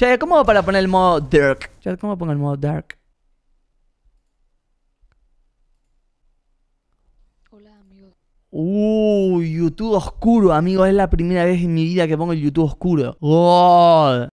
Che, ¿cómo para poner el modo dark? ¿cómo pongo el modo dark? Hola, amigos. Uh, YouTube oscuro, amigos. Es la primera vez en mi vida que pongo el YouTube oscuro.